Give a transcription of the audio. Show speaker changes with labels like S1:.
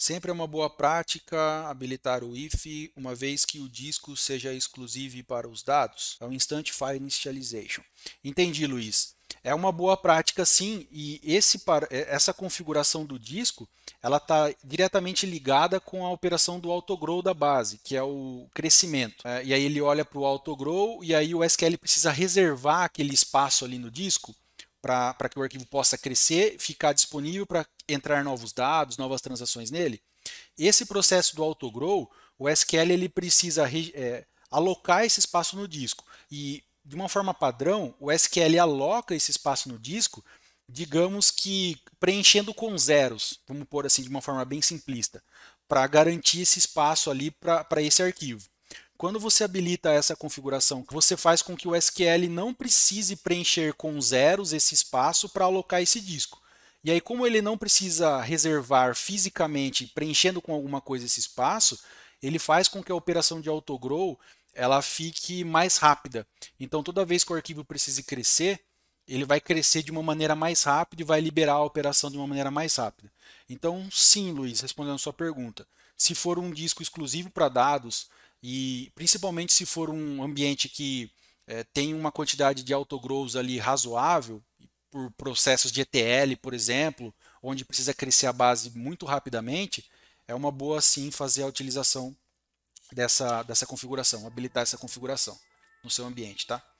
S1: Sempre é uma boa prática habilitar o if, uma vez que o disco seja exclusivo para os dados. É o Instant File Initialization. Entendi, Luiz. É uma boa prática, sim, e esse, é, essa configuração do disco ela está diretamente ligada com a operação do autogrow da base, que é o crescimento. É, e aí ele olha para o autogrow e aí o SQL precisa reservar aquele espaço ali no disco para que o arquivo possa crescer, ficar disponível para entrar novos dados, novas transações nele. Esse processo do autogrow, o SQL ele precisa é, alocar esse espaço no disco. E, de uma forma padrão, o SQL aloca esse espaço no disco, digamos que preenchendo com zeros, vamos pôr assim de uma forma bem simplista, para garantir esse espaço ali para esse arquivo. Quando você habilita essa configuração, você faz com que o SQL não precise preencher com zeros esse espaço para alocar esse disco. E aí, como ele não precisa reservar fisicamente, preenchendo com alguma coisa esse espaço, ele faz com que a operação de autogrow ela fique mais rápida. Então, toda vez que o arquivo precise crescer, ele vai crescer de uma maneira mais rápida e vai liberar a operação de uma maneira mais rápida. Então, sim, Luiz, respondendo a sua pergunta, se for um disco exclusivo para dados, e principalmente se for um ambiente que é, tem uma quantidade de autogrowth ali razoável, por processos de ETL, por exemplo, onde precisa crescer a base muito rapidamente, é uma boa sim fazer a utilização dessa, dessa configuração, habilitar essa configuração no seu ambiente, tá?